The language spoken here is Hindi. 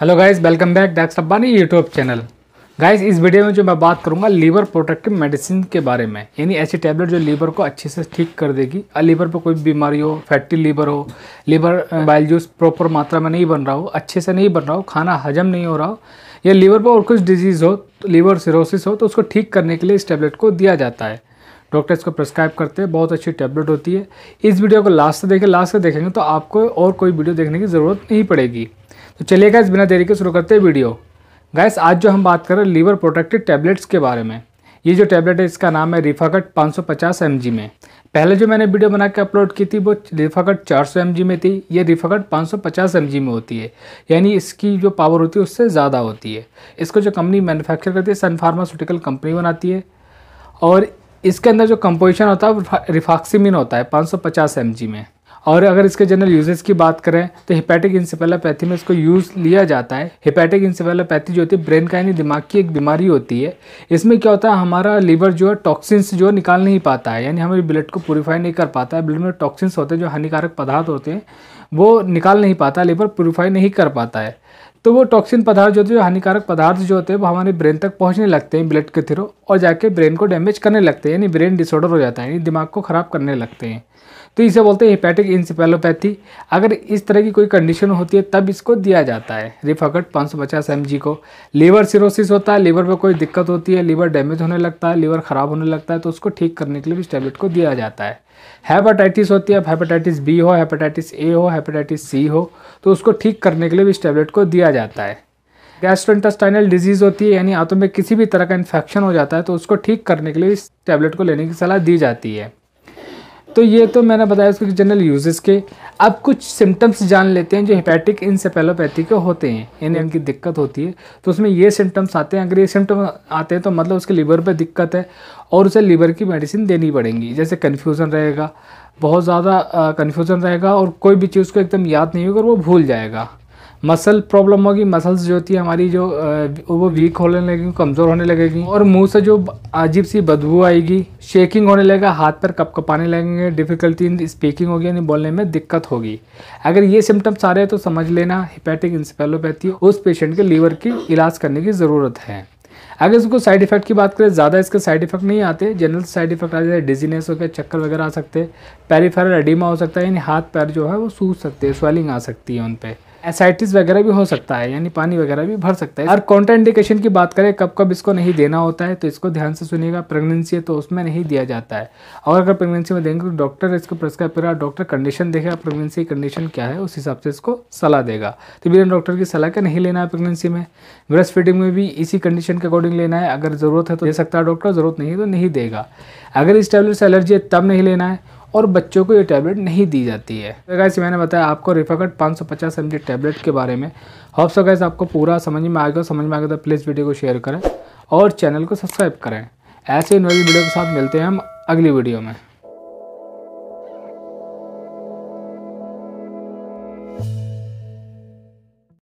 hello guys welcome back doctor Abbani YouTube channel guys इस वीडियो में जो मैं बात करूंगा लीवर प्रोटेक्टिव मेडिसिन के बारे में यानी ऐसी टैबलेट जो लीवर को अच्छे से ठीक कर देगी और लीवर पर कोई बीमारी हो फैटी लीवर हो लीवर बाइल जूस प्रॉपर मात्रा में नहीं बन रहा हो अच्छे से नहीं बन रहा हो खाना हजम नहीं हो रहा हो या लीवर पर और कुछ डिजीज़ हो तो लीवर सिरोसिस हो तो उसको ठीक करने के लिए इस टैबलेट को दिया जाता है डॉक्टर इसको प्रेस्क्राइब करते हैं बहुत अच्छी टैबलेट होती है इस वीडियो को लास्ट से देखें लास्ट से देखेंगे तो आपको और कोई वीडियो देखने की ज़रूरत नहीं पड़ेगी तो चलिए गैस बिना देरी के शुरू करते हैं वीडियो गैस आज जो हम बात कर रहे हैं लीवर प्रोटेक्टिव टैबलेट्स के बारे में ये जो टैबलेट है इसका नाम है रिफाकट 550 सौ में पहले जो मैंने वीडियो बना के अपलोड की थी वो रिफाकट 400 सौ में थी ये रिफाकट 550 सौ में होती है यानी इसकी जो पावर होती है उससे ज़्यादा होती है इसको जो कंपनी मैन्युफैक्चर करती है सन फार्मास्यूटिकल कंपनी बनाती है और इसके अंदर जो कंपोजिशन होता है रिफाक्सीमिन होता है पाँच सौ में और अगर इसके जनरल यूजेस की बात करें तो हिपैटिक इंसेफेलापैथी में इसको यूज़ लिया जाता है हिपैटिक इंसेफेलापैथी जो होती है ब्रेन का यानी दिमाग की एक बीमारी होती है इसमें क्या होता है हमारा लीवर जो है टॉक्सिन्स जो निकाल नहीं पाता है यानी हमारे ब्लड को प्योरीफाई नहीं कर पाता है ब्लड में टॉक्सिन्स होते हैं जो हानिकारक पदार्थ होते हैं वो निकाल नहीं पाता लीवर प्योरीफाई नहीं कर पाता है तो वो टॉक्सिन पदार्थ जो होते हैं हानिकारक पदार्थ जो होते हैं वो हमारे ब्रेन तक पहुंचने लगते हैं ब्लड के थ्रू और जाके ब्रेन को डैमेज करने लगते हैं यानी ब्रेन डिसऑर्डर हो जाता है यानी दिमाग को ख़राब करने लगते हैं तो इसे बोलते हैं हिपैटिक इंसिपेलोपैथी अगर इस तरह की कोई कंडीशन होती है तब इसको दिया जाता है रिफाकट पाँच सौ पचास एम को लीवर सिरोसिस होता है लीवर में कोई दिक्कत होती है लीवर डैमेज होने लगता है लीवर ख़राब होने लगता है तो उसको ठीक करने के लिए इस टैबलेट को दिया जाता है हेपेटाइटिस होती है अब हेपेटाइटिस बी हो हेपेटाइटिस ए हो हेपेटाइटिस सी हो तो उसको ठीक करने के लिए भी इस टैबलेट को दिया जाता है गैस्ट्रोइंटेस्टाइनल डिजीज़ होती है यानी आंतों में किसी भी तरह का इन्फेक्शन हो जाता है तो उसको ठीक करने के लिए इस टैबलेट को लेने की सलाह दी जाती है तो ये तो मैंने बताया उसके जनरल यूजेस के अब कुछ सिम्टम्स जान लेते हैं जो हेपेटिक इंसेपेलोपैथी के होते हैं यानी इनकी दिक्कत होती है तो उसमें ये सिम्टम्स आते हैं अगर ये सिम्टम आते हैं तो मतलब उसके लीवर पे दिक्कत है और उसे लीवर की मेडिसिन देनी पड़ेगी जैसे कन्फ्यूज़न रहेगा बहुत ज़्यादा कन्फ्यूज़न रहेगा और कोई भी चीज़ को एकदम याद नहीं होगी और वो भूल जाएगा मसल प्रॉब्लम होगी मसल्स जो होती है हमारी जो वो वीक होने लगेगी कमज़ोर होने लगेगी और मुंह से जो अजीब सी बदबू आएगी शेकिंग होने लगेगा हाथ पर कपकपाने लगेंगे डिफ़िकल्टी इन स्पीकिंग होगी यानी बोलने में दिक्कत होगी अगर ये सिम्टम्स आ रहे हैं तो समझ लेना हिपैटिक इंसपेलोपैथी उस पेशेंट के लीवर की इलाज करने की ज़रूरत है अगर इसको साइड इफेक्ट की बात करें ज़्यादा इसके साइड इफेक्ट नहीं आते जनरल साइड इफेक्ट आ जाते हैं डिजीनेस हो गया चक्कर वगैरह आ सकते हैं पेरीफेरल एडिमा हो सकता है यानी हाथ पैर जो है वो सूज सकते हैं स्वेलिंग आ सकती है उन पर एसाइटिस वगैरह भी हो सकता है यानी पानी वगैरह भी भर सकता है और कॉन्ट्राइंडेशन की बात करें कब कब इसको नहीं देना होता है तो इसको ध्यान से सुनिएगा प्रेगनेंसी है तो उसमें नहीं दिया जाता है और अगर प्रेगनेंसी में देंगे तो डॉक्टर इसको प्रेस्क्राइब करेगा डॉक्टर कंडीशन देखेगा प्रेगनेंसी कंडीशन क्या है उस हिसाब से इसको सलाह देगा तो बिना डॉक्टर की सलाह के नहीं लेना है प्रेगनेंसी में ब्रेस्ट फीडिंग में भी इसी कंडीशन के अकॉर्डिंग लेना है अगर ज़रूरत है तो दे सकता है डॉक्टर ज़रूरत नहीं है तो नहीं देगा अगर इस टैबलेट से एलर्जी है तब नहीं लेना है और बच्चों को ये टैबलेट नहीं दी जाती है तो गैस मैंने बताया आपको रिफाकट पाँच सौ पचास एम टैबलेट के बारे में होप सो गैस आपको पूरा समझ में आएगा समझ में आएगा तो प्लीज़ वीडियो को शेयर करें और चैनल को सब्सक्राइब करें ऐसे इन वीडियो के साथ मिलते हैं हम अगली वीडियो में